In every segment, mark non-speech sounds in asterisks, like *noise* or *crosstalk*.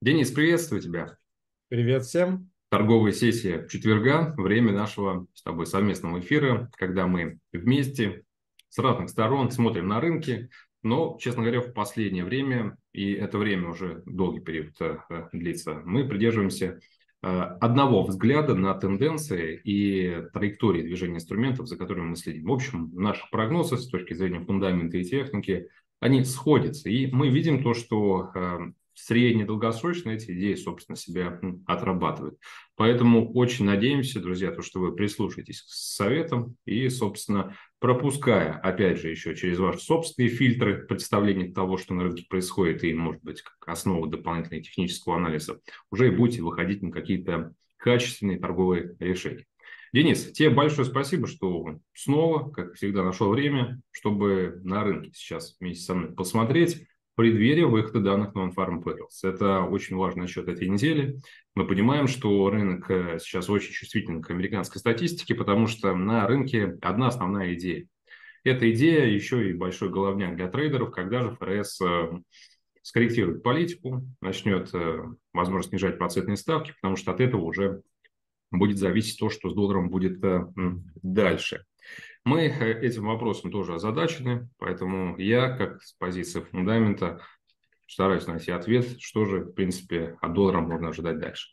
Денис, приветствую тебя. Привет всем. Торговая сессия четверга, время нашего с тобой совместного эфира, когда мы вместе с разных сторон смотрим на рынки, но, честно говоря, в последнее время, и это время уже долгий период э, длится, мы придерживаемся э, одного взгляда на тенденции и траектории движения инструментов, за которыми мы следим. В общем, наши прогнозы с точки зрения фундамента и техники, они сходятся. И мы видим то, что э, средне эти идеи, собственно, себя отрабатывают. Поэтому очень надеемся, друзья, то, что вы прислушаетесь к советам и, собственно, пропуская, опять же, еще через ваши собственные фильтры представление того, что на рынке происходит, и, может быть, как основа дополнительного технического анализа, уже и будете выходить на какие-то качественные торговые решения. Денис, тебе большое спасибо, что снова, как всегда, нашел время, чтобы на рынке сейчас вместе со мной посмотреть, преддверии выхода данных Non-Farm Payrolls. Это очень важный отчет этой недели. Мы понимаем, что рынок э, сейчас очень чувствителен к американской статистике, потому что на рынке одна основная идея. Эта идея еще и большой головняк для трейдеров, когда же ФРС э, скорректирует политику, начнет, э, возможно, снижать процентные ставки, потому что от этого уже будет зависеть то, что с долларом будет дальше. Мы э, этим вопросом тоже озадачены, поэтому я, как с позиции фундамента, стараюсь найти ответ, что же, в принципе, от доллара можно ожидать дальше.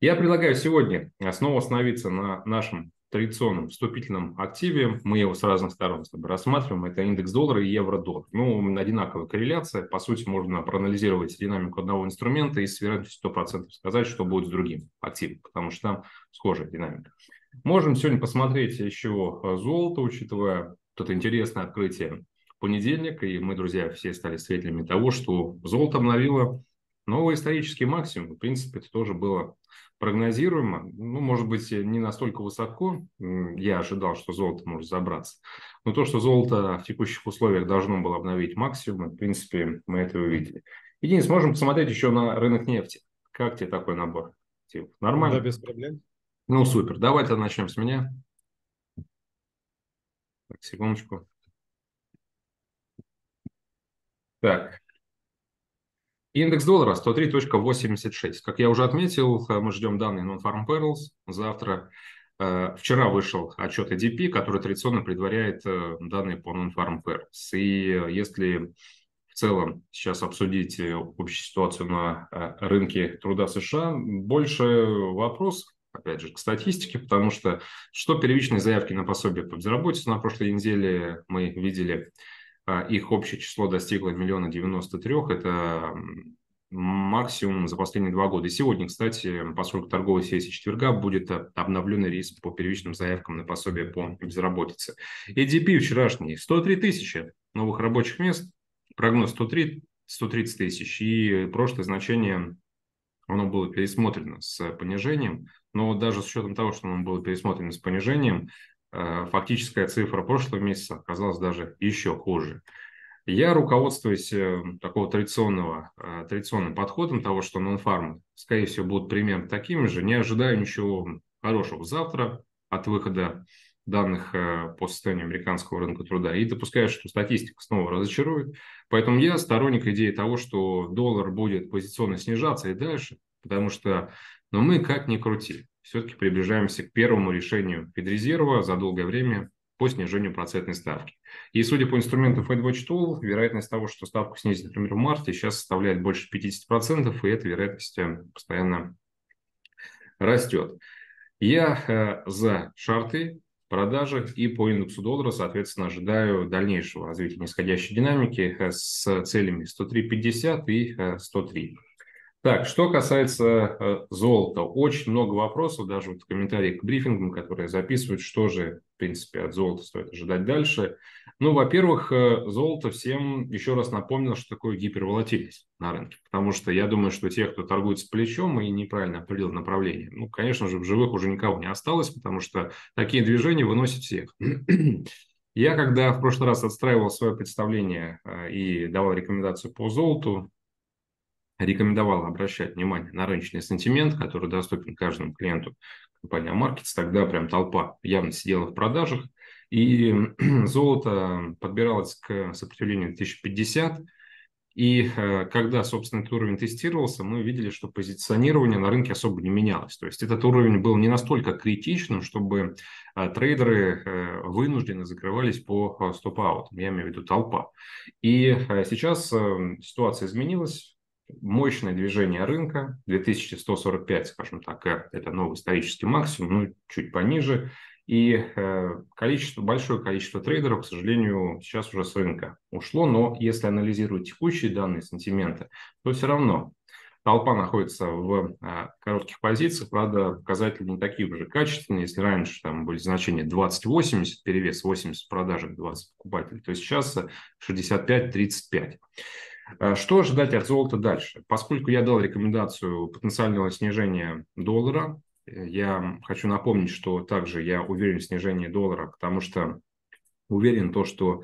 Я предлагаю сегодня снова остановиться на нашем традиционном вступительном активе. Мы его с разных сторон с тобой рассматриваем. Это индекс доллара и евро-доллар. Ну, одинаковая корреляция. По сути, можно проанализировать динамику одного инструмента и с вероятностью 100% сказать, что будет с другим активом, потому что там схожая динамика. Можем сегодня посмотреть еще а, золото, учитывая тут интересное открытие понедельник, и мы, друзья, все стали свидетелями того, что золото обновило новый исторический максимум. В принципе, это тоже было прогнозируемо. Ну, может быть, не настолько высоко. Я ожидал, что золото может забраться. Но то, что золото в текущих условиях должно было обновить максимум, в принципе, мы это увидели. И, Денис, можем посмотреть еще на рынок нефти. Как тебе такой набор? Нормально? Да, без проблем. Ну, супер. давайте начнем с меня. Так, секундочку. Так. Индекс доллара 103.86. Как я уже отметил, э, мы ждем данные Non-Farm Payrolls. Завтра, э, вчера вышел отчет ADP, который традиционно предваряет э, данные по Non-Farm Payrolls. И если в целом сейчас обсудить общую ситуацию на рынке труда США, больше вопросов опять же, к статистике, потому что что первичные заявки на пособие по безработице на прошлой неделе мы видели, а, их общее число достигло миллиона девяносто трех, это максимум за последние два года. И сегодня, кстати, поскольку торговая сессия четверга, будет обновленный рейс по первичным заявкам на пособие по безработице. EDP вчерашний 103 тысячи новых рабочих мест, прогноз 103, 130 тысяч и прошлое значение оно было пересмотрено с э, понижением, но даже с учетом того, что оно было пересмотрено с понижением, э, фактическая цифра прошлого месяца оказалась даже еще хуже. Я руководствуюсь э, такого традиционного, традиционным подходом того, что нонфармы, скорее всего, будут примерно такими же. Не ожидаю ничего хорошего завтра от выхода данных э, по состоянию американского рынка труда и допускаю, что статистика снова разочарует. Поэтому я сторонник идеи того, что доллар будет позиционно снижаться и дальше, потому что но ну, мы как ни крути, все-таки приближаемся к первому решению Федрезерва за долгое время по снижению процентной ставки. И судя по инструменту FedWatch Tool, вероятность того, что ставку снизит, например, в марте, сейчас составляет больше 50%, и эта вероятность э, постоянно растет. Я э, за шарты, продажах и по индексу доллара, соответственно, ожидаю дальнейшего развития нисходящей динамики э, с целями 103.50 и 103. Э, так, что касается э, золота, очень много вопросов, даже вот в комментариях к брифингам, которые записывают, что же, в принципе, от золота стоит ожидать дальше. Ну, во-первых, э, золото всем еще раз напомнил, что такое гиперволатильность на рынке, потому что я думаю, что те, кто торгует с плечом и неправильно определил направление, ну, конечно же, в живых уже никого не осталось, потому что такие движения выносят всех. *clears throat* Я, когда в прошлый раз отстраивал свое представление э, и давал рекомендацию по золоту, Рекомендовал обращать внимание на рыночный сантимент, который доступен каждому клиенту компании Markets. Тогда прям толпа явно сидела в продажах, и *clears throat* золото подбиралось к сопротивлению 1050, и э, когда, собственно, этот уровень тестировался, мы видели, что позиционирование на рынке особо не менялось. То есть этот уровень был не настолько критичным, чтобы э, трейдеры э, вынуждены закрывались по стоп-аутам, я имею в виду толпа. И сейчас ситуация изменилась, мощное движение рынка, 2145, скажем так, это новый исторический максимум, ну, чуть пониже, и э, количество, большое количество трейдеров, к сожалению, сейчас уже с рынка ушло, но если анализировать текущие данные сантимента, то все равно толпа находится в э, коротких позициях, правда, показатели не такие уже качественные, если раньше там были значения 20-80, перевес 80 продажек, 20 покупателей, то сейчас 65-35. А что ожидать от золота дальше? Поскольку я дал рекомендацию потенциального снижения доллара, я хочу напомнить, что также я уверен в снижении доллара, потому что уверен то, что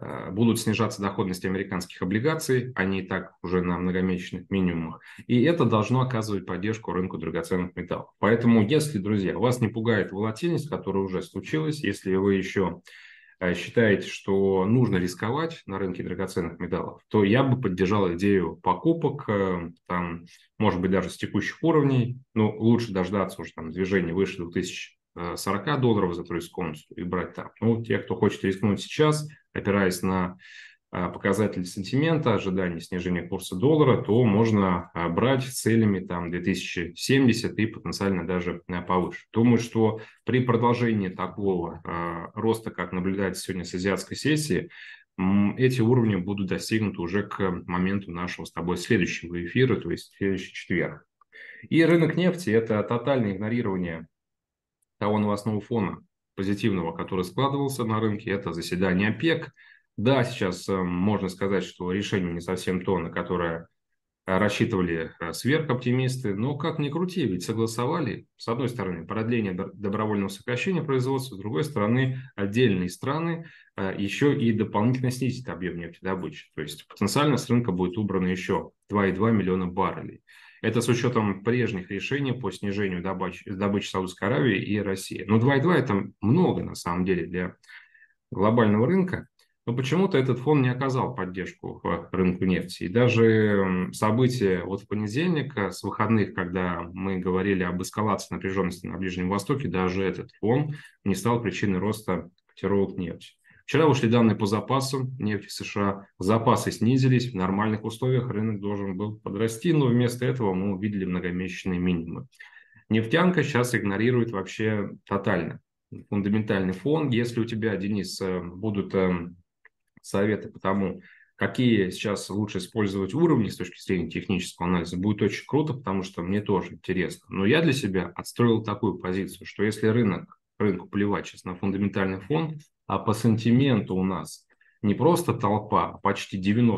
э, будут снижаться доходности американских облигаций, они и так уже на многомесячных минимумах, и это должно оказывать поддержку рынку драгоценных металлов. Поэтому, если, друзья, вас не пугает волатильность, которая уже случилась, если вы еще а, считаете, что нужно рисковать на рынке драгоценных металлов, то я бы поддержал идею покупок, э, там, может быть, даже с текущих уровней, но лучше дождаться уже там движения выше 2040 долларов за тройскую и брать там. Ну, те, кто хочет рискнуть сейчас, опираясь на а, показатель сентимента, ожидание снижения курса доллара, то можно а, брать целями там 2070 и потенциально даже э, повыше. Думаю, что при продолжении такого а, роста, как наблюдается сегодня с азиатской сессии, эти уровни будут достигнуты уже к моменту нашего с тобой следующего эфира, то есть следующий четверг. И рынок нефти – это тотальное игнорирование того новостного фона позитивного, который складывался на рынке. Это заседание ОПЕК – да, сейчас э, можно сказать, что решение не совсем то, на которое э, рассчитывали э, сверхоптимисты, но как ни крути, ведь согласовали, с одной стороны, продление добровольного сокращения производства, с другой стороны, отдельные страны еще и дополнительно снизить объем нефтедобычи. То есть потенциально с рынка будет убрано еще 2,2 миллиона баррелей. Это с учетом прежних решений по снижению добычи, добычи Саудовской Аравии и России. Но 2,2 это много на самом деле для глобального рынка но почему-то этот фонд не оказал поддержку по рынку нефти. И даже события вот в понедельник, э, с выходных, когда мы говорили об эскалации напряженности на Ближнем Востоке, даже этот фон не стал причиной роста котировок нефти. Вчера вышли данные по запасам нефти США. Запасы снизились. В нормальных условиях рынок должен был подрасти, но вместо этого мы увидели многомесячные минимумы. Нефтянка сейчас игнорирует вообще тотально фундаментальный фон. Если у тебя, Денис, э, будут эм, советы по тому, какие сейчас лучше использовать уровни с точки зрения технического анализа, будет очень круто, потому что мне тоже интересно. Но я для себя отстроил такую позицию, что если рынок, рынку плевать сейчас на фундаментальный фон, а по сантименту у нас не просто толпа, а почти 90%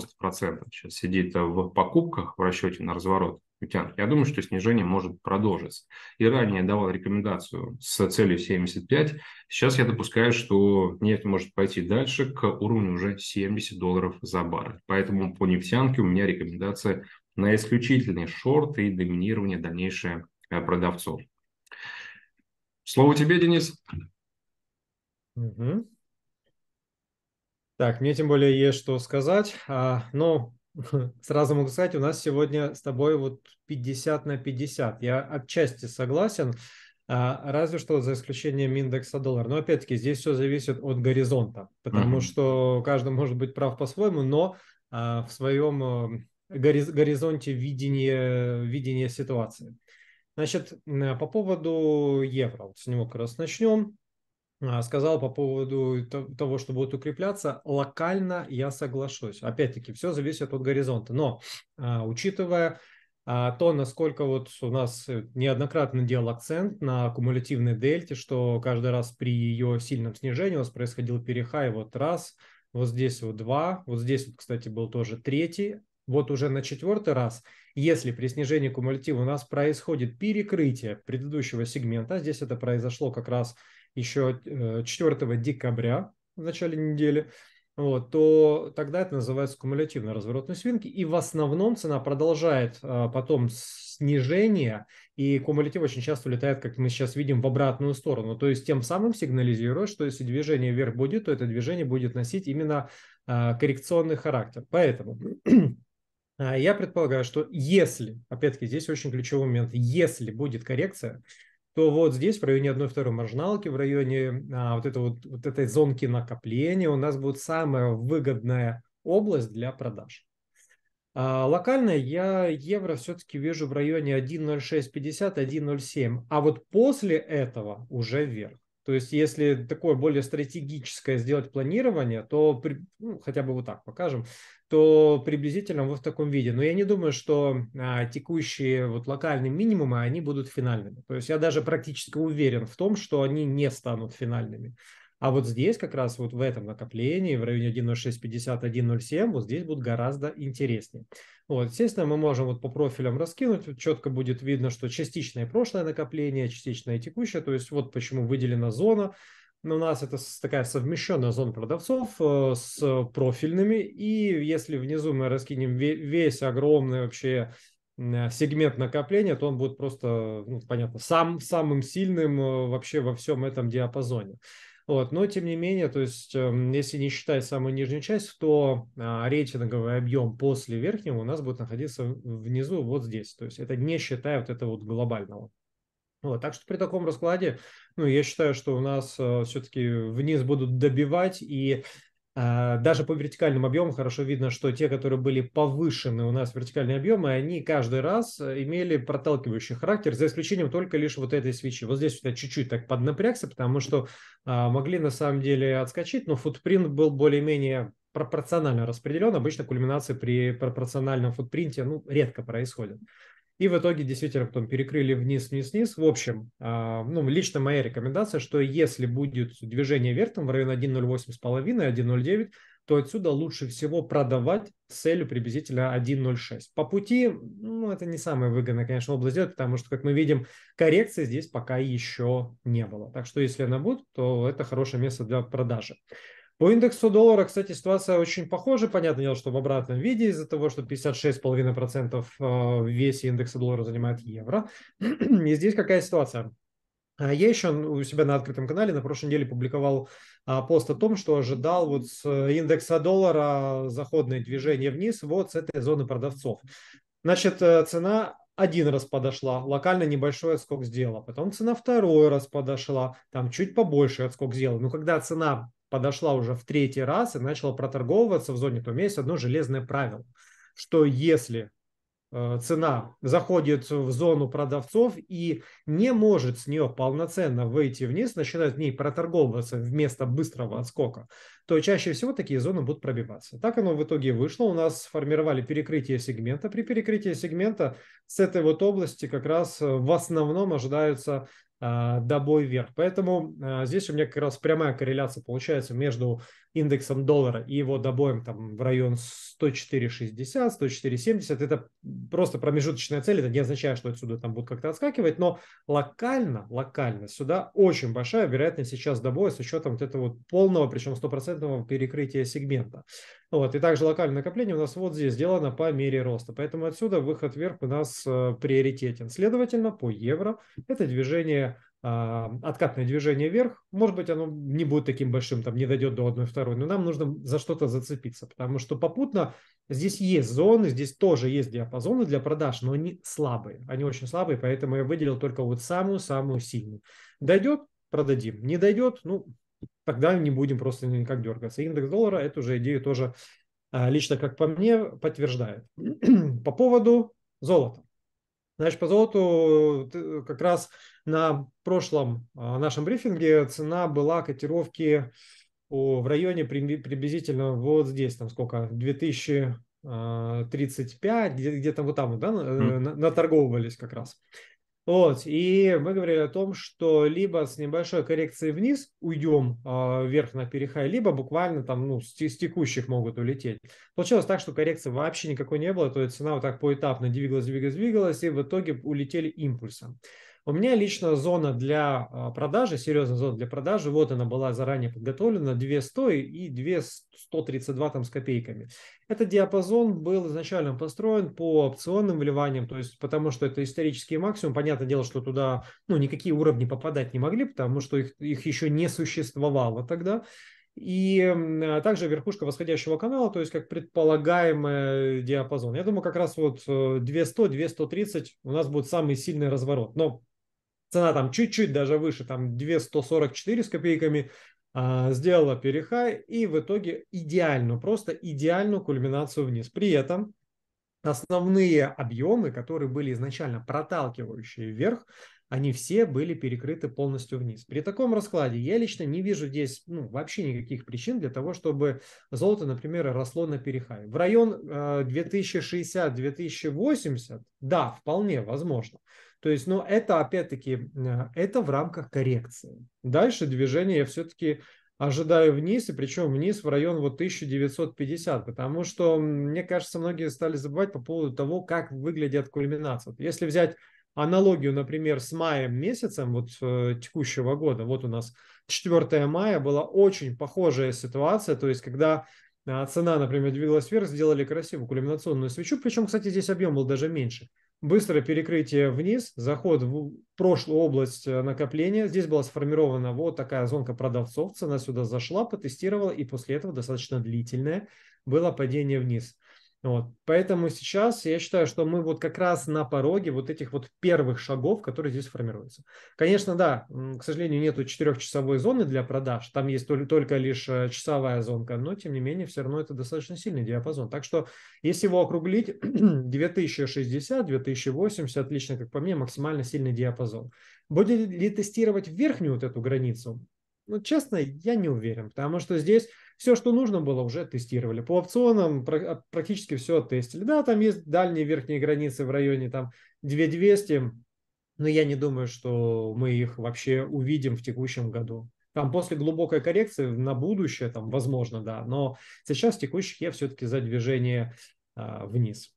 сейчас сидит в покупках в расчете на разворот, Кутян. Я думаю, что снижение может продолжиться. И ранее я давал рекомендацию с целью 75. Сейчас я допускаю, что нефть может пойти дальше к уровню уже 70 долларов за баррель. Поэтому по нефтянке у меня рекомендация на исключительный шорт и доминирование дальнейшее э, продавцов. Слово тебе, Денис. Угу. Так, мне тем более есть что сказать. А, но ну, *laughs* Сразу могу сказать, у нас сегодня с тобой вот 50 на 50. Я отчасти согласен, а, разве что за исключением индекса доллара. Но опять-таки здесь все зависит от горизонта, потому mm-hmm. что каждый может быть прав по-своему, но а, в своем горизонте видения, видения ситуации. Значит, по поводу евро, вот с него как раз начнем. А, сказал по поводу того, что будут укрепляться, локально я соглашусь. Опять-таки, все зависит от горизонта. Но а, учитывая а, то, насколько вот у нас э, неоднократно делал акцент на кумулятивной дельте, что каждый раз при ее сильном снижении у нас происходил перехай вот раз, вот здесь вот два, вот здесь вот, кстати, был тоже третий, вот уже на четвертый раз, если при снижении кумулятива у нас происходит перекрытие предыдущего сегмента, здесь это произошло как раз еще э, 4 декабря в начале недели, вот, то тогда это называется кумулятивный разворотной свинки. И в основном цена продолжает а, потом снижение, и кумулятив очень часто улетает, как мы сейчас видим, в обратную сторону. То есть тем самым сигнализирует, что если движение вверх будет, то это движение будет носить именно а, коррекционный характер. Поэтому *clears throat* я предполагаю, что если, опять-таки, здесь очень ключевой момент, если будет коррекция, то вот здесь, в районе 1-2 маржиналки, в районе а, вот, это вот, вот этой зонки накопления у нас будет самая выгодная область для продаж. А, локально я евро все-таки вижу в районе 1.0650, 1.07, а вот после этого уже вверх. То есть, если такое более стратегическое сделать планирование, то при, ну, хотя бы вот так покажем, то приблизительно вот в таком виде. Но я не думаю, что а, текущие вот локальные минимумы, они будут финальными. То есть я даже практически уверен в том, что они не станут финальными. А вот здесь как раз вот в этом накоплении, в районе 1.0650, 1.07, вот здесь будет гораздо интереснее. Вот, естественно, мы можем вот по профилям раскинуть, вот четко будет видно, что частичное прошлое накопление, частичное текущее, то есть вот почему выделена зона, но у нас это такая совмещенная зона продавцов э, с профильными, и если внизу мы раскинем весь огромный вообще э, сегмент накопления, то он будет просто, ну, понятно, сам, самым сильным э, вообще во всем этом диапазоне. Вот. Но, тем не менее, то есть, эм, если не считать самую нижнюю часть, то а, рейтинговый объем после верхнего у нас будет находиться внизу вот здесь. То есть, это не считая вот этого вот глобального. Вот, так что при таком раскладе, ну, я считаю, что у нас э, все-таки вниз будут добивать, и а, даже по вертикальным объемам хорошо видно, что те, которые были повышены у нас вертикальные объемы, они каждый раз имели проталкивающий характер, за исключением только лишь вот этой свечи. Вот здесь вот я чуть-чуть так поднапрягся, потому что а, могли на самом деле отскочить, но футпринт был более-менее пропорционально распределен. Обычно кульминация при пропорциональном футпринте ну, редко происходит. И в итоге действительно потом перекрыли вниз, вниз, вниз. В общем, а, ну, лично моя рекомендация, что если будет движение вверх там, в район 1.08,5, 1.09, то отсюда лучше всего продавать с целью приблизительно 1.06. По пути, ну, это не самая выгодная, конечно, область делать, потому что, как мы видим, коррекции здесь пока еще не было. Так что, если она будет, то это хорошее место для продажи. По индексу доллара, кстати, ситуация очень похожа, понятное дело, что в обратном виде из-за того, что 56,5% в индекса доллара занимает евро. *clears throat* И здесь какая ситуация? А, я еще у себя на открытом канале на прошлой неделе публиковал а, пост о том, что ожидал вот с э, индекса доллара заходное движение вниз вот с этой зоны продавцов. Значит, э, цена один раз подошла, локально небольшой отскок сделала, потом цена второй раз подошла, там чуть побольше отскок сделала. Но когда цена подошла уже в третий раз и начала проторговываться в зоне, то у меня есть одно железное правило, что если э, цена заходит в зону продавцов и не может с нее полноценно выйти вниз, начинает в ней проторговываться вместо быстрого отскока, то чаще всего такие зоны будут пробиваться. Так оно в итоге вышло. У нас сформировали перекрытие сегмента. При перекрытии сегмента с этой вот области как раз э, в основном ожидаются а, добой вверх. Поэтому а, здесь у меня как раз прямая корреляция получается между индексом доллара и его добоем там в район 104.60, 104.70. Это просто промежуточная цель, это не означает, что отсюда там будут как-то отскакивать, но локально, локально сюда очень большая вероятность сейчас добоя с учетом вот этого вот полного, причем стопроцентного перекрытия сегмента. Вот. И также локальное накопление у нас вот здесь сделано по мере роста. Поэтому отсюда выход вверх у нас э, приоритетен. Следовательно, по евро это движение а, откатное движение вверх, может быть, оно не будет таким большим, там не дойдет до 1-2, но нам нужно за что-то зацепиться, потому что попутно здесь есть зоны, здесь тоже есть диапазоны для продаж, но они слабые, они очень слабые, поэтому я выделил только вот самую-самую сильную. Дойдет, продадим, не дойдет, ну, тогда не будем просто никак дергаться. Индекс доллара эту же идею тоже а, лично, как по мне, подтверждает. *clears throat* По поводу золота. Значит, по золоту как раз на прошлом а, нашем брифинге цена была котировки в районе приблизительно вот здесь, там сколько, 2035, а, где-то вот там да, mm. наторговывались как раз. Вот, и мы говорили о том, что либо с небольшой коррекцией вниз уйдем э, вверх на перехай, либо буквально там, ну, с, с текущих могут улететь. Получилось так, что коррекции вообще никакой не было, то есть цена вот так поэтапно двигалась, двигалась, двигалась, и в итоге улетели импульсом. У меня лично зона для а, продажи, серьезная зона для продажи, вот она была заранее подготовлена, 200 и 2132 там с копейками. Этот диапазон был изначально построен по опционным вливаниям, то есть потому что это исторический максимум. Понятное дело, что туда ну, никакие уровни попадать не могли, потому что их, их еще не существовало тогда. И а также верхушка восходящего канала, то есть как предполагаемый диапазон. Я думаю, как раз вот 200-230 э, у нас будет самый сильный разворот. Но цена там чуть-чуть даже выше, там 2144 с копейками, а, сделала перехай и в итоге идеальную, просто идеальную кульминацию вниз. При этом основные объемы, которые были изначально проталкивающие вверх, они все были перекрыты полностью вниз. При таком раскладе я лично не вижу здесь ну, вообще никаких причин для того, чтобы золото, например, росло на перехай. В район 2060-2080, э, да, вполне возможно. То есть, но ну, это опять-таки, э, это в рамках коррекции. Дальше движение я все-таки ожидаю вниз, и причем вниз в район вот 1950, потому что, мне кажется, многие стали забывать по поводу того, как выглядят кульминации. Если взять аналогию, например, с маем месяцем вот э, текущего года. Вот у нас 4 мая была очень похожая ситуация, то есть когда а, цена, например, двигалась вверх, сделали красивую кульминационную свечу, причем, кстати, здесь объем был даже меньше. Быстрое перекрытие вниз, заход в прошлую область э, накопления. Здесь была сформирована вот такая зонка продавцов, цена сюда зашла, потестировала, и после этого достаточно длительное было падение вниз. Вот. Поэтому сейчас я считаю, что мы вот как раз на пороге вот этих вот первых шагов, которые здесь формируются. Конечно, да, к сожалению, нету четырехчасовой зоны для продаж, там есть только, только лишь э, часовая зонка, но тем не менее все равно это достаточно сильный диапазон. Так что если его округлить, 2060-2080, *clears throat* отлично, как по мне, максимально сильный диапазон. Будет ли тестировать верхнюю вот эту границу? Ну, честно, я не уверен, потому что здесь все, что нужно было, уже тестировали. По опционам а, практически все тестили. Да, там есть дальние верхние границы в районе там 2200, но я не думаю, что мы их вообще увидим в текущем году. Там после глубокой коррекции на будущее, там, возможно, да, но сейчас текущих я все-таки за движение а, вниз.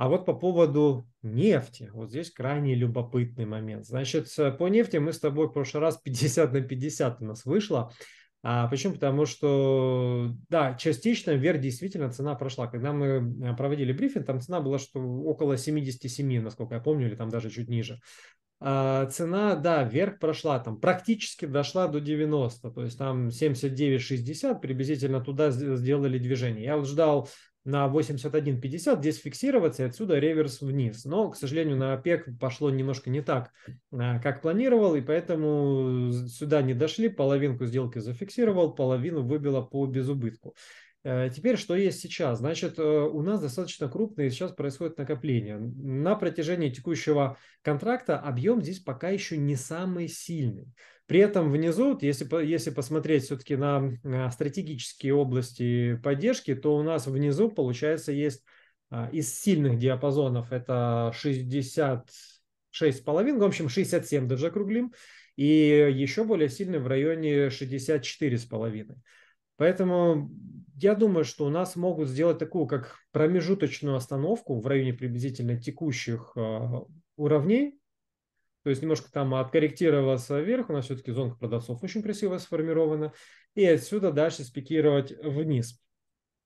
А вот по поводу нефти, вот здесь крайне любопытный момент. Значит, по нефти мы с тобой в прошлый раз 50 *laughs* на 50 у нас вышло. А почему? Потому что, да, частично вверх действительно цена прошла. Когда мы э, проводили брифинг, там цена была что около 77, насколько я помню, или там даже чуть ниже. А цена, да, вверх прошла, там практически дошла до 90, то есть там 79-60 приблизительно туда сделали движение. Я вот ждал на 81.50, здесь фиксироваться и отсюда реверс вниз. Но, к сожалению, на ОПЕК пошло немножко не так, а, как планировал, и поэтому э, сюда не дошли, половинку сделки зафиксировал, половину выбило по безубытку. Э, теперь, что есть сейчас? Значит, э, у нас достаточно крупные сейчас происходит накопление. На протяжении текущего контракта объем здесь пока еще не самый сильный. При этом внизу, если, если посмотреть все-таки на а, стратегические области поддержки, то у нас внизу, получается, есть а, из сильных диапазонов это 66,5, в общем 67 даже округлим, и еще более сильный в районе 64,5. Поэтому я думаю, что у нас могут сделать такую как промежуточную остановку в районе приблизительно текущих а, уровней, то есть немножко там откорректировался вверх, у нас все-таки зонка продавцов очень красиво сформирована, и отсюда дальше спикировать вниз.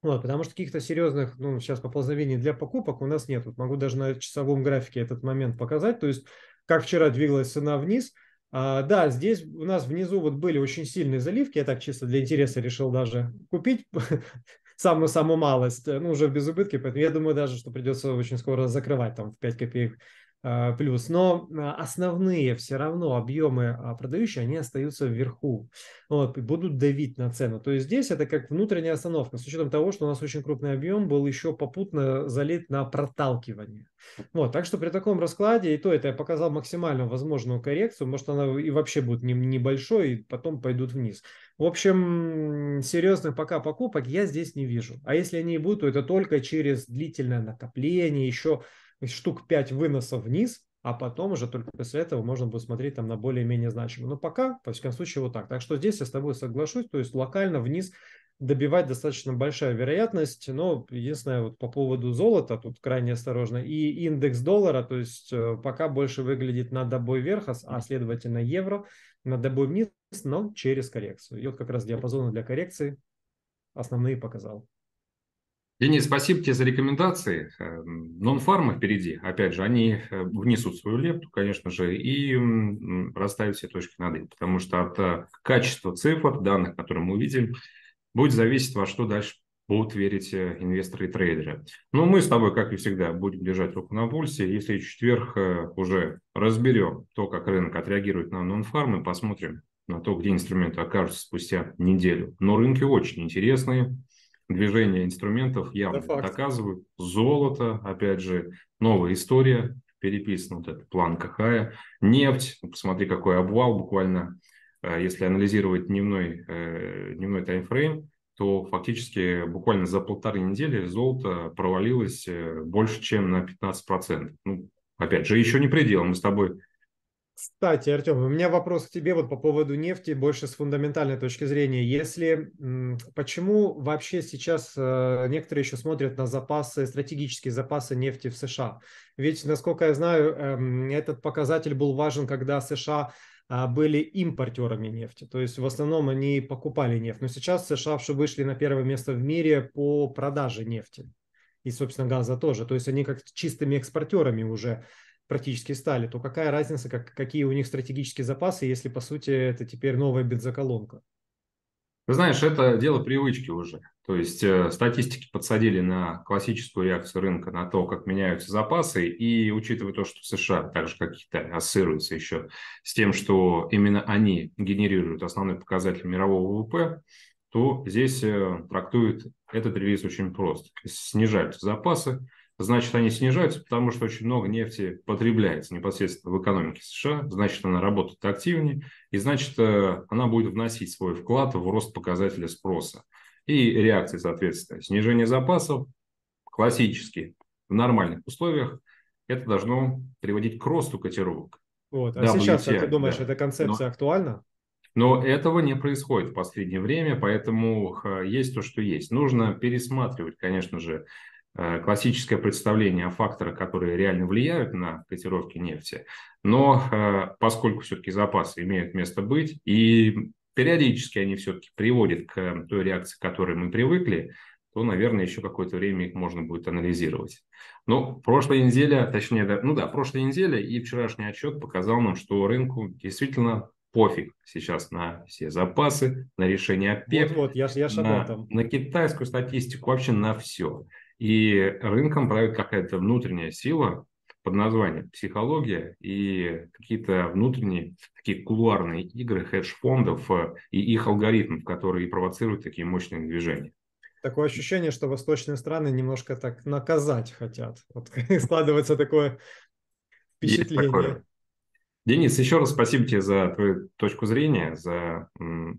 Вот, потому что каких-то серьезных ну, сейчас поползновений для покупок у нас нет. Вот могу даже на часовом графике этот момент показать. То есть как вчера двигалась цена вниз. А, да, здесь у нас внизу вот были очень сильные заливки. Я так чисто для интереса решил даже купить самую-самую *laughs* малость. Э, ну, уже без безубытке, поэтому я думаю даже, что придется очень скоро закрывать там в 5 копеек Э, плюс. Но э, основные все равно объемы а, продающие, они остаются вверху вот, и будут давить на цену. То есть здесь это как внутренняя остановка, с учетом того, что у нас очень крупный объем был еще попутно залит на проталкивание. Вот, так что при таком раскладе, и то это я показал максимально возможную коррекцию, может она и вообще будет небольшой, и потом пойдут вниз. В общем, серьезных пока покупок я здесь не вижу. А если они и будут, то это только через длительное накопление, еще штук 5 выносов вниз, а потом уже только после этого можно будет смотреть там на более-менее значимые. Но пока, во всяком случае, вот так. Так что здесь я с тобой соглашусь, то есть локально вниз добивать достаточно большая вероятность, но единственное, вот по поводу золота тут крайне осторожно, и индекс доллара, то есть э, пока больше выглядит на добой вверх, а, а следовательно евро, на добой вниз, но через коррекцию. И вот как раз диапазоны для коррекции основные показал. Денис, спасибо тебе за рекомендации. Эм, Нонфарма впереди, опять же, они э, внесут свою лепту, конечно же, и расставят все точки над «и», потому что от э, качества цифр, данных, которые мы увидим, будет зависеть, во что дальше будут верить э, инвесторы и трейдеры. Но ну, мы с тобой, как и всегда, будем держать руку на пульсе. Если в четверг уже разберем то, как рынок отреагирует на нонфарм, и посмотрим на то, где инструменты окажутся спустя неделю. Но рынки очень интересные, движение инструментов явно это доказывают. Золото, опять же, новая история, переписан вот этот план какая Нефть, ну, посмотри, какой обвал буквально, э, если анализировать дневной, э, дневной таймфрейм, то фактически буквально за полторы недели золото провалилось э, больше, чем на 15%. Ну, опять же, еще не предел. Мы с тобой кстати, Артем, у меня вопрос к тебе вот по поводу нефти, больше с фундаментальной точки зрения. Если почему вообще сейчас э, некоторые еще смотрят на запасы, стратегические запасы нефти в США? Ведь, насколько я знаю, эм, этот показатель был важен, когда США а, были импортерами нефти. То есть в основном они покупали нефть. Но сейчас США вышли на первое место в мире по продаже нефти. И, собственно, газа тоже. То есть они как чистыми экспортерами уже практически стали, то какая разница, как, какие у них стратегические запасы, если, по сути, это теперь новая бензоколонка? Ты знаешь, это дело привычки уже. То есть э, статистики подсадили на классическую реакцию рынка на то, как меняются запасы, и учитывая то, что США, так же как и Китай, ассоциируются еще с тем, что именно они генерируют основной показатель мирового ВВП, то здесь э, трактуют этот релиз очень просто. Снижаются запасы, значит, они снижаются, потому что очень много нефти потребляется непосредственно в экономике США, значит, она работает активнее, и значит, э, она будет вносить свой вклад в рост показателя спроса. И реакции, соответственно, снижение запасов, классические, в нормальных условиях, это должно приводить к росту котировок. Вот. А WTI, сейчас, как ты думаешь, да. эта концепция Но... актуальна? Но этого не происходит в последнее время, поэтому есть то, что есть. Нужно пересматривать, конечно же, Э, классическое представление о факторах, которые реально влияют на котировки нефти, но э, поскольку все-таки запасы имеют место быть, и периодически они все-таки приводят к э, той реакции, к которой мы привыкли, то, наверное, еще какое-то время их можно будет анализировать. Но ну, прошлая неделя, точнее, ну да, прошлая неделя и вчерашний отчет показал нам, что рынку действительно пофиг сейчас на все запасы, на решение ОПЕК, вот, вот, я, я на, на китайскую статистику, вообще на все. И рынком правит какая-то внутренняя сила под названием психология и какие-то внутренние, такие кулуарные игры хедж-фондов э, и их алгоритмов, которые провоцируют такие мощные движения. Такое ощущение, что восточные страны немножко так наказать хотят. Вот *laughs* складывается такое впечатление. Такое. Денис, еще раз спасибо тебе за твою точку зрения, за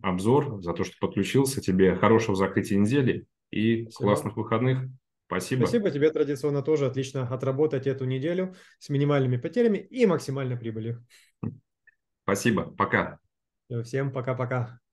обзор, за то, что подключился. Тебе хорошего закрытия недели и Спасибо. классных выходных. Спасибо. Спасибо тебе традиционно тоже отлично отработать эту неделю с минимальными потерями и максимальной прибылью. Спасибо. Пока. Всем пока-пока.